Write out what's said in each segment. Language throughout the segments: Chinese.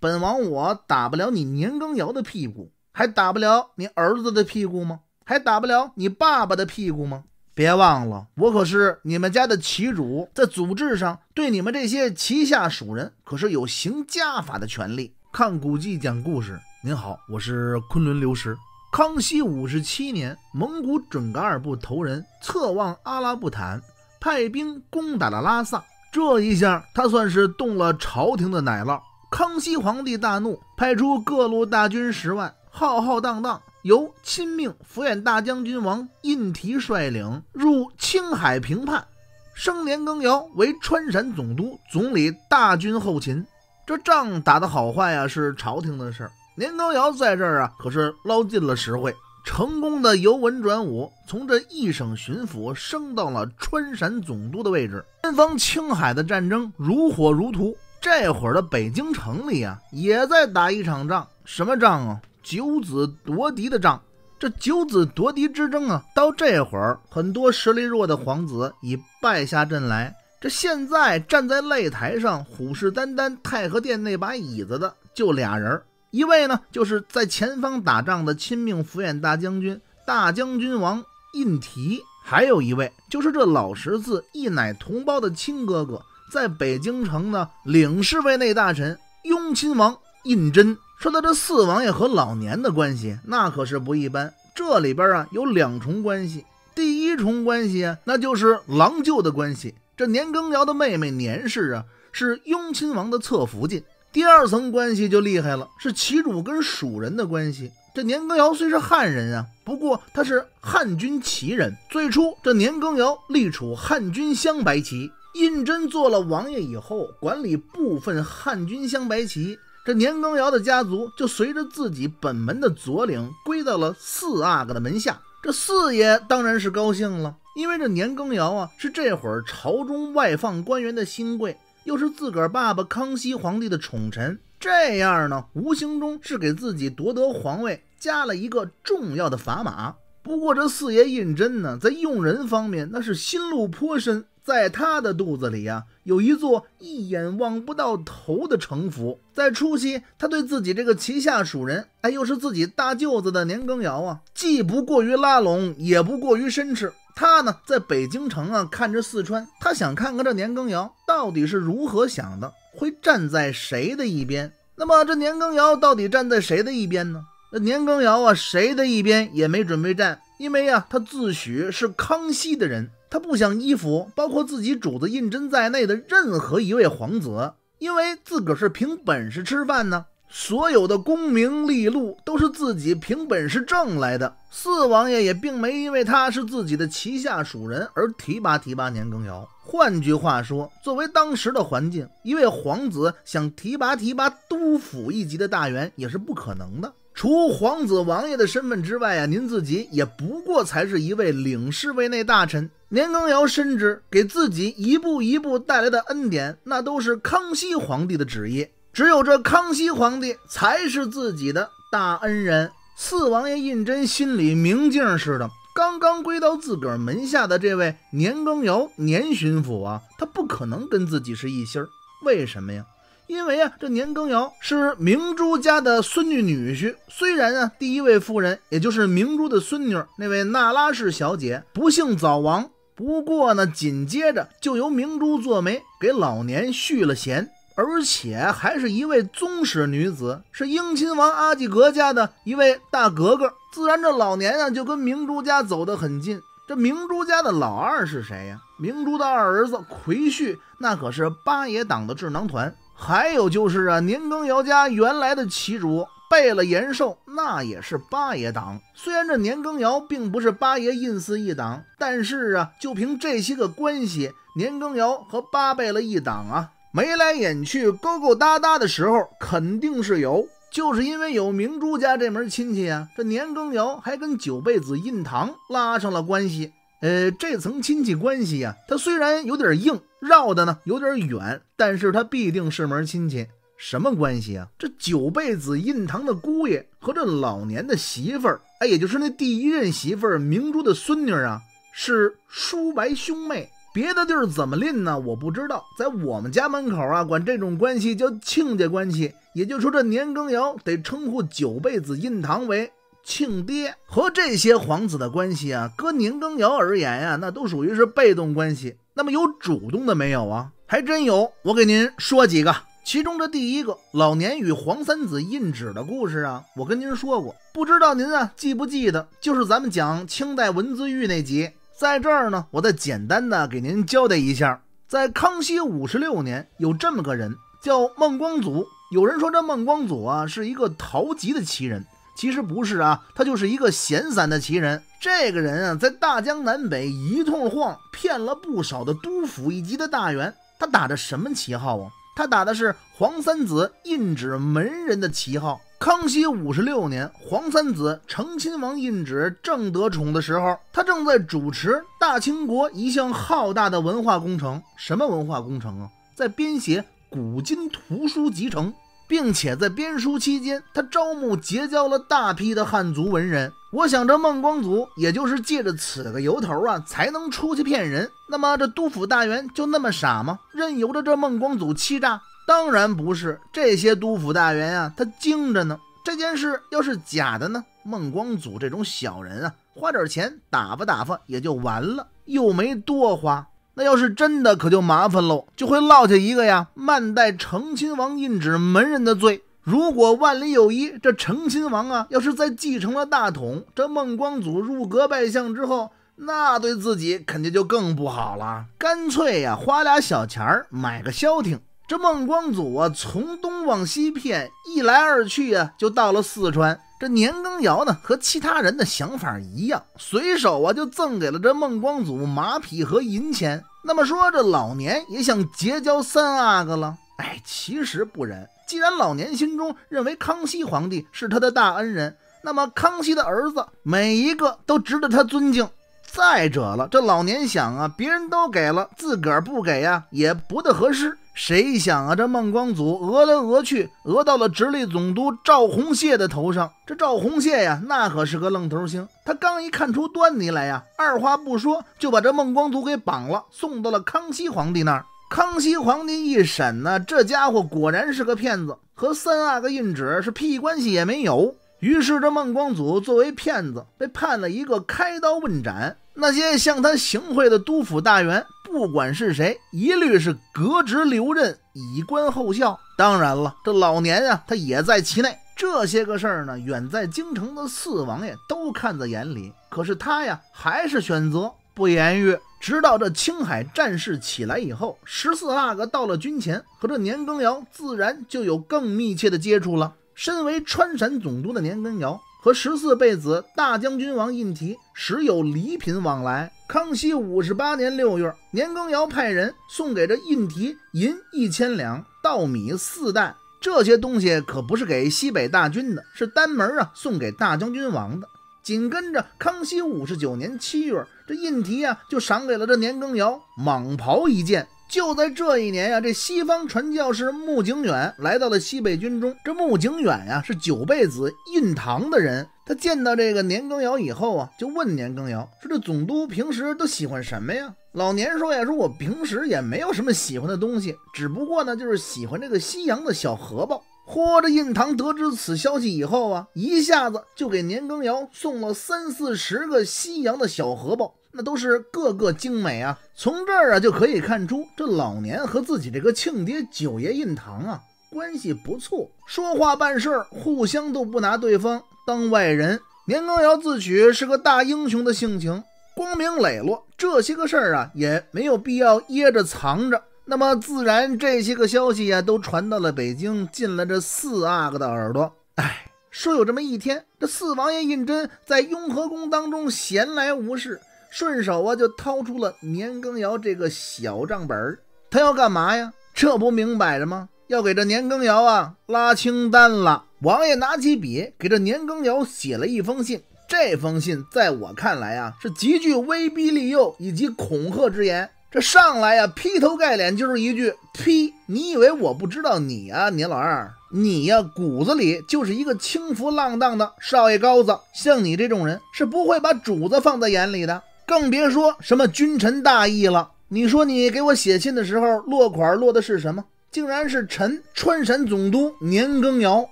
本王我打不了你年羹尧的屁股，还打不了你儿子的屁股吗？还打不了你爸爸的屁股吗？别忘了，我可是你们家的旗主，在组织上对你们这些旗下属人可是有行家法的权利。看古迹讲故事，您好，我是昆仑刘石。康熙五十七年，蒙古准噶尔部头人策妄阿拉布坦派兵攻打了拉萨，这一下他算是动了朝廷的奶酪。康熙皇帝大怒，派出各路大军十万，浩浩荡荡，由亲命抚远大将军王胤题率领入青海平叛，升年羹尧为川陕总督，总理大军后勤。这仗打的好坏啊，是朝廷的事儿。年羹尧在这儿啊，可是捞尽了实惠，成功的由文转武，从这一省巡抚升到了川陕总督的位置。边防青海的战争如火如荼。这会儿的北京城里啊，也在打一场仗，什么仗啊？九子夺嫡的仗。这九子夺嫡之争啊，到这会儿，很多实力弱的皇子已败下阵来。这现在站在擂台上虎视眈眈太和殿那把椅子的，就俩人儿。一位呢，就是在前方打仗的亲命抚远大将军、大将军王胤提；还有一位，就是这老十四一奶同胞的亲哥哥。在北京城呢领侍卫内大臣雍亲王胤禛说：“他这四王爷和老年的关系，那可是不一般。这里边啊有两重关系。第一重关系，啊，那就是郎舅的关系。这年羹尧的妹妹年氏啊，是雍亲王的侧福晋。第二层关系就厉害了，是旗主跟蜀人的关系。这年羹尧虽是汉人啊，不过他是汉军旗人。最初，这年羹尧隶储汉军镶白旗。”胤禛做了王爷以后，管理部分汉军镶白旗。这年羹尧的家族就随着自己本门的左领归到了四阿哥的门下。这四爷当然是高兴了，因为这年羹尧啊是这会儿朝中外放官员的新贵，又是自个儿爸爸康熙皇帝的宠臣。这样呢，无形中是给自己夺得皇位加了一个重要的砝码。不过这四爷胤禛呢，在用人方面那是心路颇深。在他的肚子里呀，有一座一眼望不到头的城府。在初期，他对自己这个旗下属人，哎，又是自己大舅子的年羹尧啊，既不过于拉拢，也不过于深斥。他呢，在北京城啊，看着四川，他想看看这年羹尧到底是如何想的，会站在谁的一边。那么，这年羹尧到底站在谁的一边呢？那年羹尧啊，谁的一边也没准备站。因为呀，他自诩是康熙的人，他不想依附包括自己主子胤禛在内的任何一位皇子，因为自个儿是凭本事吃饭呢，所有的功名利禄都是自己凭本事挣来的。四王爷也并没因为他是自己的旗下属人而提拔提拔年羹尧。换句话说，作为当时的环境，一位皇子想提拔提拔督府一级的大员也是不可能的。除皇子王爷的身份之外啊，您自己也不过才是一位领侍卫内大臣。年羹尧深知，给自己一步一步带来的恩典，那都是康熙皇帝的旨意，只有这康熙皇帝才是自己的大恩人。四王爷胤禛心里明镜似的，刚刚归到自个儿门下的这位年羹尧、年巡抚啊，他不可能跟自己是一心儿，为什么呀？因为啊，这年羹尧是明珠家的孙女女婿。虽然呢，第一位夫人也就是明珠的孙女那位那拉氏小姐不幸早亡，不过呢，紧接着就由明珠做媒给老年续了弦，而且还是一位宗室女子，是英亲王阿济格家的一位大格格。自然，这老年啊就跟明珠家走得很近。这明珠家的老二是谁呀？明珠的二儿子奎旭，那可是八爷党的智囊团。还有就是啊，年羹尧家原来的旗主贝勒延寿，那也是八爷党。虽然这年羹尧并不是八爷胤祀一党，但是啊，就凭这些个关系，年羹尧和八贝勒一党啊，眉来眼去、勾勾搭搭的时候肯定是有。就是因为有明珠家这门亲戚啊，这年羹尧还跟九贝子胤堂拉上了关系。呃，这层亲戚关系呀，它虽然有点硬，绕的呢有点远，但是它必定是门亲戚。什么关系啊？这九辈子印堂的姑爷和这老年的媳妇儿，哎，也就是那第一任媳妇儿明珠的孙女啊，是叔伯兄妹。别的地儿怎么认呢？我不知道。在我们家门口啊，管这种关系叫亲家关系。也就是说，这年羹尧得称呼九辈子印堂为。亲爹和这些皇子的关系啊，搁年羹尧而言呀，那都属于是被动关系。那么有主动的没有啊？还真有，我给您说几个。其中的第一个，老年与皇三子印纸的故事啊，我跟您说过，不知道您啊记不记得？就是咱们讲清代文字狱那集，在这儿呢，我再简单的给您交代一下。在康熙五十六年，有这么个人叫孟光祖，有人说这孟光祖啊是一个逃籍的奇人。其实不是啊，他就是一个闲散的奇人。这个人啊，在大江南北一通晃，骗了不少的督府一级的大员。他打着什么旗号啊？他打的是皇三子印旨门人的旗号。康熙五十六年，皇三子成亲王印旨正得宠的时候，他正在主持大清国一项浩大的文化工程。什么文化工程啊？在编写《古今图书集成》。并且在编书期间，他招募结交了大批的汉族文人。我想这孟光祖，也就是借着此个由头啊，才能出去骗人。那么这督府大员就那么傻吗？任由着这孟光祖欺诈？当然不是，这些督府大员啊，他精着呢。这件事要是假的呢，孟光祖这种小人啊，花点钱打发打发也就完了，又没多花。那要是真的，可就麻烦喽，就会落下一个呀慢待成亲王印旨门人的罪。如果万里有一，这成亲王啊，要是再继承了大统，这孟光祖入阁拜相之后，那对自己肯定就更不好了。干脆呀，花俩小钱儿买个消停。这孟光祖啊，从东往西骗，一来二去啊，就到了四川。这年羹尧呢，和其他人的想法一样，随手啊就赠给了这孟光祖马匹和银钱。那么说，这老年也想结交三阿哥了。哎，其实不然。既然老年心中认为康熙皇帝是他的大恩人，那么康熙的儿子每一个都值得他尊敬。再者了，这老年想啊，别人都给了，自个儿不给呀，也不大合适。谁想啊，这孟光祖讹来讹去，讹到了直隶总督赵宏谢的头上。这赵宏谢呀，那可是个愣头青。他刚一看出端倪来呀，二话不说就把这孟光祖给绑了，送到了康熙皇帝那儿。康熙皇帝一审呢，这家伙果然是个骗子，和三阿哥印祉是屁关系也没有。于是，这孟光祖作为骗子被判了一个开刀问斩。那些向他行贿的督府大员，不管是谁，一律是革职留任，以观后效。当然了，这老年啊，他也在其内。这些个事儿呢，远在京城的四王爷都看在眼里，可是他呀，还是选择不言语。直到这青海战事起来以后，十四阿哥到了军前，和这年羹尧自然就有更密切的接触了。身为川陕总督的年羹尧和十四辈子大将军王胤题时有礼品往来。康熙五十八年六月，年羹尧派人送给这胤题银一千两、稻米四担。这些东西可不是给西北大军的，是单门啊送给大将军王的。紧跟着，康熙五十九年七月，这胤题啊就赏给了这年羹尧蟒袍一件。就在这一年呀，这西方传教士穆景远来到了西北军中。这穆景远呀是九辈子印堂的人，他见到这个年羹尧以后啊，就问年羹尧说：“这总督平时都喜欢什么呀？”老年说呀：“说我平时也没有什么喜欢的东西，只不过呢就是喜欢这个西洋的小荷包。”嚯，这印堂得知此消息以后啊，一下子就给年羹尧送了三四十个西洋的小荷包。那都是个个精美啊！从这儿啊就可以看出，这老年和自己这个亲爹九爷胤堂啊关系不错，说话办事儿互相都不拿对方当外人。年羹尧自诩是个大英雄的性情，光明磊落，这些个事儿啊也没有必要掖着藏着。那么自然，这些个消息呀都传到了北京，进了这四阿哥的耳朵。哎，说有这么一天，这四王爷胤禛在雍和宫当中闲来无事。顺手啊，就掏出了年羹尧这个小账本儿，他要干嘛呀？这不明摆着吗？要给这年羹尧啊拉清单了。王爷拿起笔，给这年羹尧写了一封信。这封信在我看来啊，是极具威逼利诱以及恐吓之言。这上来啊，劈头盖脸就是一句：“呸！你以为我不知道你啊，年老二？你呀，骨子里就是一个轻浮浪荡的少爷高子。像你这种人，是不会把主子放在眼里的。”更别说什么君臣大义了。你说你给我写信的时候落款落的是什么？竟然是臣川陕总督年羹尧，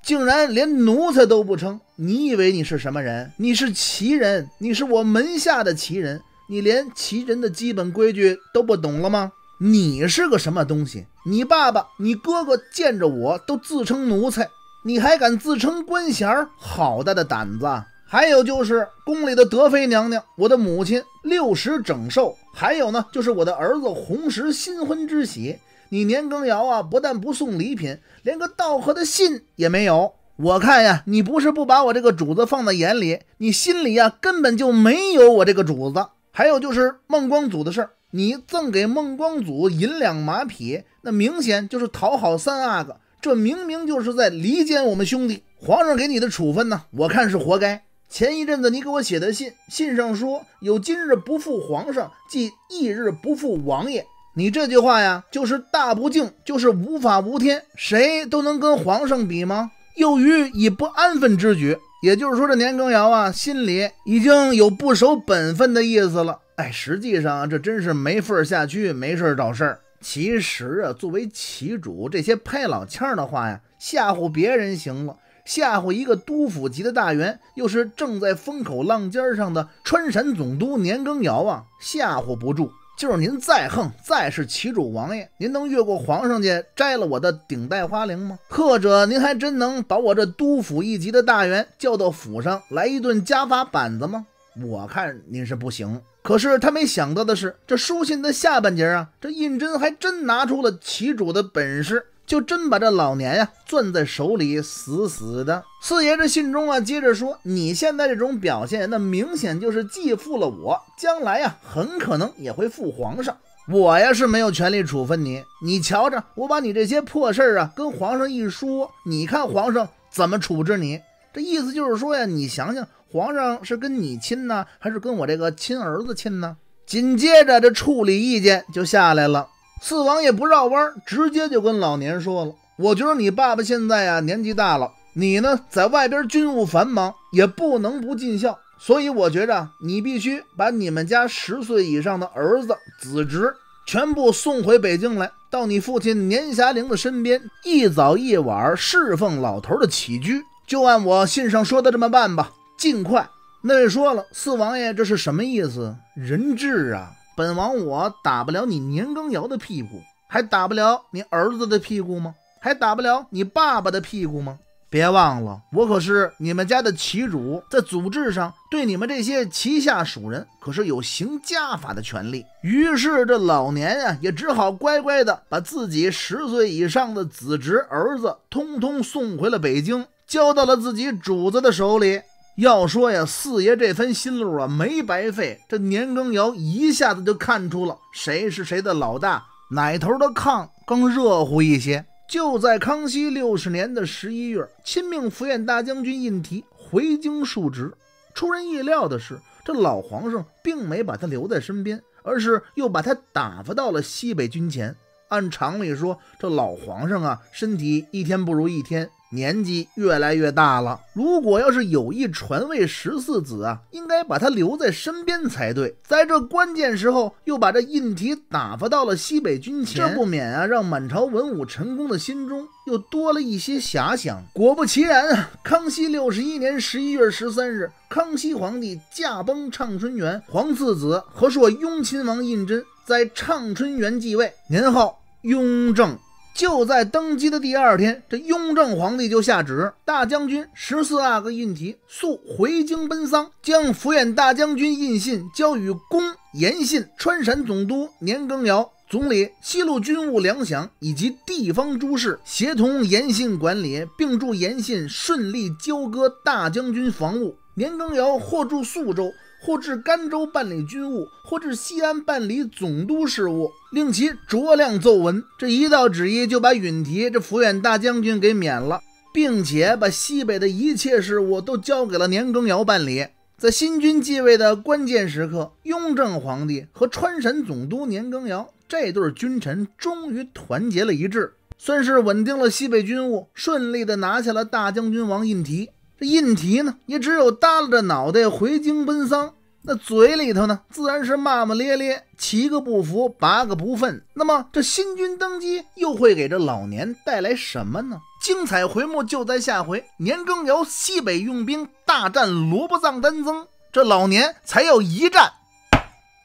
竟然连奴才都不称。你以为你是什么人？你是旗人，你是我门下的旗人，你连旗人的基本规矩都不懂了吗？你是个什么东西？你爸爸、你哥哥见着我都自称奴才，你还敢自称官衔好大的胆子！还有就是宫里的德妃娘娘，我的母亲六十整寿；还有呢，就是我的儿子红石新婚之喜。你年羹尧啊，不但不送礼品，连个道贺的信也没有。我看呀，你不是不把我这个主子放在眼里，你心里呀根本就没有我这个主子。还有就是孟光祖的事儿，你赠给孟光祖银两马匹，那明显就是讨好三阿哥，这明明就是在离间我们兄弟。皇上给你的处分呢，我看是活该。前一阵子你给我写的信，信上说有今日不负皇上，即一日不负王爷。你这句话呀，就是大不敬，就是无法无天。谁都能跟皇上比吗？又于以不安分之举，也就是说这年羹尧啊，心里已经有不守本分的意思了。哎，实际上这真是没份儿下去，没事找事儿。其实啊，作为旗主，这些拍老腔的话呀，吓唬别人行了。吓唬一个督府级的大员，又是正在风口浪尖上的川陕总督年羹尧啊，吓唬不住。就是您再横，再是旗主王爷，您能越过皇上去摘了我的顶戴花翎吗？或者您还真能把我这督府一级的大员叫到府上来一顿家法板子吗？我看您是不行。可是他没想到的是，这书信的下半截啊，这胤禛还真拿出了旗主的本事。就真把这老年呀攥在手里死死的。四爷这信中啊，接着说：“你现在这种表现，那明显就是既负了。我将来呀，很可能也会负皇上。我呀是没有权利处分你。你瞧着，我把你这些破事儿啊跟皇上一说，你看皇上怎么处置你？这意思就是说呀，你想想，皇上是跟你亲呢，还是跟我这个亲儿子亲呢？”紧接着，这处理意见就下来了。四王爷不绕弯，直接就跟老年说了：“我觉得你爸爸现在啊年纪大了，你呢在外边军务繁忙，也不能不尽孝。所以我觉着你必须把你们家十岁以上的儿子子侄全部送回北京来，到你父亲年霞陵的身边，一早一晚侍奉老头的起居。就按我信上说的这么办吧，尽快。”那位说了：“四王爷这是什么意思？人质啊？”本王我打不了你年羹尧的屁股，还打不了你儿子的屁股吗？还打不了你爸爸的屁股吗？别忘了，我可是你们家的旗主，在组织上对你们这些旗下属人可是有行家法的权利。于是这老年呀，也只好乖乖的把自己十岁以上的子侄、儿子通通送回了北京，交到了自己主子的手里。要说呀，四爷这番心路啊，没白费。这年羹尧一下子就看出了谁是谁的老大，哪头的炕更热乎一些。就在康熙六十年的十一月，亲命福建大将军印提回京述职。出人意料的是，这老皇上并没把他留在身边，而是又把他打发到了西北军前。按常理说，这老皇上啊，身体一天不如一天，年纪越来越大了。如果要是有意传位十四子啊，应该把他留在身边才对。在这关键时候，又把这印题打发到了西北军前，这不免啊，让满朝文武臣工的心中又多了一些遐想。果不其然啊，康熙六十一年十一月十三日，康熙皇帝驾崩畅春园，皇四子和硕雍亲王胤禛。在畅春园继位，年号雍正。就在登基的第二天，这雍正皇帝就下旨：大将军十四阿哥胤禔速回京奔丧，将抚远大将军印信交与恭严信，川陕总督年羹尧总理西路军务粮饷以及地方诸事，协同严信管理，并助严信顺利交割大将军防务。年羹尧获驻肃州。或至甘州办理军务，或至西安办理总督事务，令其酌量奏闻。这一道旨意就把允提这抚远大将军给免了，并且把西北的一切事务都交给了年羹尧办理。在新君继位的关键时刻，雍正皇帝和川陕总督年羹尧这对君臣终于团结了一致，算是稳定了西北军务，顺利地拿下了大将军王胤题。这印提呢，也只有耷拉着脑袋回京奔丧，那嘴里头呢，自然是骂骂咧咧，七个不服，八个不忿。那么这新君登基，又会给这老年带来什么呢？精彩回目就在下回：年羹尧西北用兵，大战罗卜藏丹增，这老年才要一战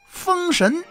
封神。